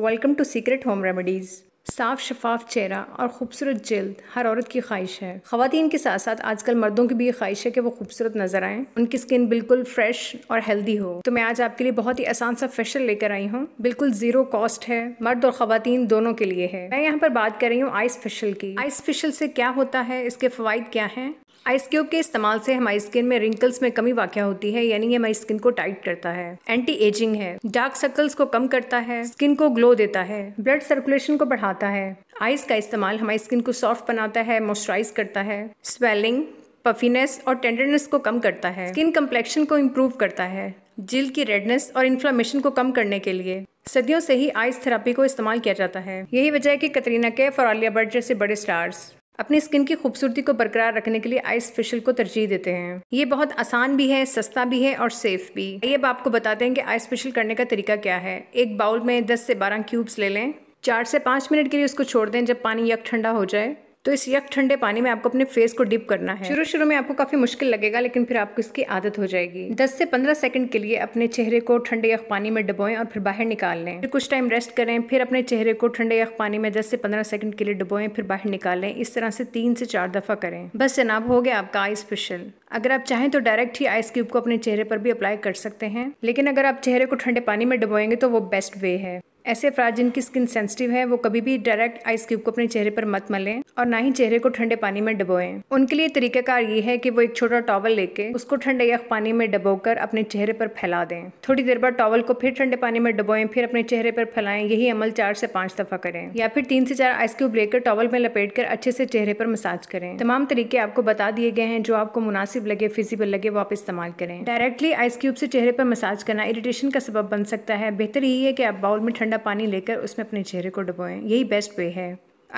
welcome to secret home remedies साफ शफाफ चेहरा और खूबसूरत जल्द हर औरत की ख्वाहिश है खातन के साथ साथ आजकल मर्दों की भी ये ख्वाहिश है कि वो खूबसूरत नजर आए उनकी स्किन बिल्कुल फ्रेश और हेल्दी हो तो मैं आज आपके लिए बहुत ही आसान सा फेशियल लेकर आई हूँ बिल्कुल जीरो कॉस्ट है मर्द और खातन दोनों के लिए है मैं यहाँ पर बात कर रही हूँ आइस फेशियल की आइस फेशियल से क्या होता है इसके फवाद क्या है आइस क्यूब के इस्तेमाल से हमारी स्किन में रिंकल्स में कमी वाक्य होती है यानी ये हमारी स्किन को टाइट करता है एंटी एजिंग है डार्क सर्कल्स को कम करता है स्किन को ग्लो देता है ब्लड सर्कुलेशन को बढ़ाता है आइस का इस्तेमाल हमारी स्किन को सॉफ्ट बनाता है मॉइस्चराइज करता है स्वेलिंग पफीनेस और टेंडरनेस को कम करता है स्किन कम्प्लेक्शन को इम्प्रूव करता है जिल की रेडनेस और इन्फ्लामेशन को कम करने के लिए सदियों से ही आइस थेरापी को इस्तेमाल किया जाता है यही वजह है कि कतरीना कैफ और आलिया बर्ड जैसे बड़े स्टार्स अपनी स्किन की खूबसूरती को बरकरार रखने के लिए आइस फेशियल को तरजीह देते हैं ये बहुत आसान भी है सस्ता भी है और सेफ भी ये अब आपको बताते हैं कि आइस फेशियल करने का तरीका क्या है एक बाउल में दस से बारह क्यूब्स ले लें चार से पाँच मिनट के लिए उसको छोड़ दें जब पानी यक ठंडा हो जाए तो इस यक ठंडे पानी में आपको अपने फेस को डिप करना है शुरू शुरू में आपको काफी मुश्किल लगेगा लेकिन फिर आपको इसकी आदत हो जाएगी दस से पंद्रह सेकंड के लिए अपने चेहरे को ठंडे यख पानी में डुबोएं और फिर बाहर निकाल लें फिर कुछ टाइम रेस्ट करें फिर अपने चेहरे को ठंडे यख पानी में दस से पंद्रह सेकंड के लिए डुबोएं फिर बाहर निकालें इस तरह से तीन से चार दफा करें बस जनाब हो गया आपका आइस स्पेशल अगर आप चाहें तो डायरेक्ट ही आइस क्यूब को अपने चेहरे पर भी अप्लाई कर सकते हैं लेकिन अगर आप चेहरे को ठंडे पानी में डुबोएंगे तो वो बेस्ट वे है ऐसे अफराज जिनकी स्किन सेंसिटिव है वो कभी भी डायरेक्ट आइस क्यूब को अपने चेहरे पर मत मलें और ना ही चेहरे को ठंडे पानी में डबोएं उनके लिए तरीकाकार ये है कि वो एक छोटा टॉवल लेके उसको ठंडे यख पानी में डबोकर अपने चेहरे पर फैला दें थोड़ी देर बाद टॉवल को फिर ठंडे पानी में डबोएं फिर अपने चेहरे पर फैलाएं यही अमल चार से पांच दफ़ा करें या फिर तीन से चार आइस क्यूब लेकर टॉवल में लपेट कर अच्छे से चेहरे पर मसाज करें तमाम तरीके आपको बता दिए गए हैं जो आपको मुनासिब लगे फिजिबल लगे वो आप इस्तेमाल करें डायरेक्टली आइस क्यूब से चेहरे पर मसाज करना इरिटेशन का सबब बन सकता है बेहतर यही है कि आप बाउल में ठंडा ठंडा पानी लेकर उसमें अपने चेहरे को डुबोएं यही बेस्ट वे है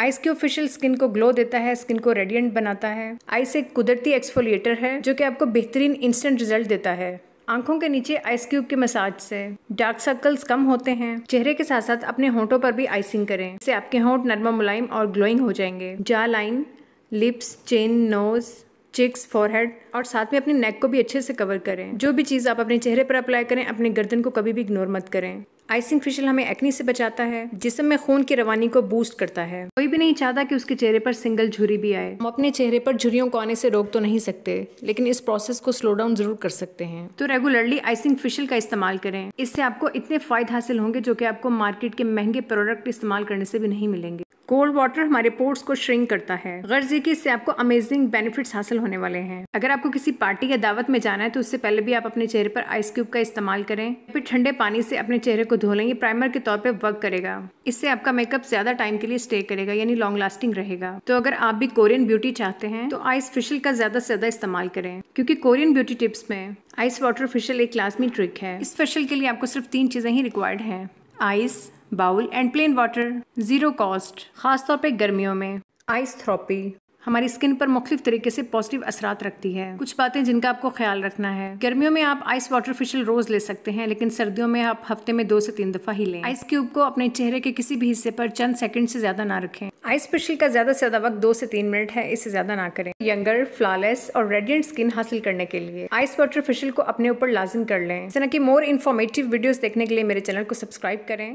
आइस के ऑफिशियल स्किन को ग्लो देता है स्किन को रेडियंट बनाता है आइस एक कुदरती एक्सफोलिएटर है जो कि आपको बेहतरीन इंस्टेंट रिजल्ट देता है आंखों के नीचे आइस क्यूब के मसाज से डार्क सर्कल्स कम होते हैं चेहरे के साथ साथ अपने होंठों पर भी आइसिंग करें इससे आपके होंठ नरमा मुलायम और ग्लोइंग हो जाएंगे jawline lips chin nose cheeks forehead और साथ में अपने नेक को भी अच्छे से कवर करें जो भी चीज़ आप अपने चेहरे पर अप्लाई करें अपने गर्दन को कभी भी इग्नोर मत करें आइसिंग फेशियल हमें एक्नी से बचाता है जिसम में खून की रवानी को बूस्ट करता है कोई भी नहीं चाहता कि उसके चेहरे पर सिंगल झुरी भी आए हम अपने चेहरे पर झुरियों को आने से रोक तो नहीं सकते लेकिन इस प्रोसेस को स्लो डाउन जरूर कर सकते हैं तो रेगुलरली आइसिंग फेशियल का इस्तेमाल करें इससे आपको इतने फायदे हासिल होंगे जो कि आपको मार्केट के महंगे प्रोडक्ट इस्तेमाल करने से भी नहीं मिलेंगे कोल्ड वाटर हमारे पोर्ट्स को श्रिंक करता है गर्ज ये कि इससे आपको अमेजिंग बेनिफिट्स हासिल होने वाले हैं अगर आपको किसी पार्टी या दावत में जाना है तो उससे पहले भी आप अपने चेहरे पर आइस क्यूब का इस्तेमाल करें फिर ठंडे पानी से अपने चेहरे को धो लें ये प्राइमर के तौर पर वर्क करेगा इससे आपका मेकअप ज्यादा टाइम के लिए स्टे करेगा यानी लॉन्ग लास्टिंग रहेगा तो अगर आप भी कोरियन ब्यूटी चाहते हैं तो आइस फेशियल का ज्यादा से ज्यादा इस्तेमाल करें क्योंकि कोरियन ब्यूटी टिप्स में आइस वाटर फेशियल एक लाजमी ट्रिक है इस फेशियल के लिए आपको सिर्फ तीन चीजें ही रिक्वायर्ड है ice bowl and plain water zero cost ख़ासतौर पर गर्मियों में आइस थ्रोपी हमारी स्किन पर मुख्तलिफ तरीके से पॉजिटिव असरात रखती है कुछ बातें जिनका आपको ख्याल रखना है गर्मियों में आप आइस वाटर फेशियल रोज ले सकते हैं लेकिन सर्दियों में आप हफ्ते में दो से तीन दफा ही लें आइस क्यूब को अपने चेहरे के किसी भी हिस्से पर चंद सेकंड से ज्यादा ना रखें आइस फेशियल का ज्यादा से ज्यादा वक्त दो से तीन मिनट है इससे ज्यादा ना करें यंगर फ्लॉलेस और रेडियंट स्किन हासिल करने के लिए आइस वाटर फेशियल को अपने ऊपर लाजिम कर लें जैसे की मोर इन्फॉर्मेटिव वीडियो देखने के लिए मेरे चैनल को सब्सक्राइब करें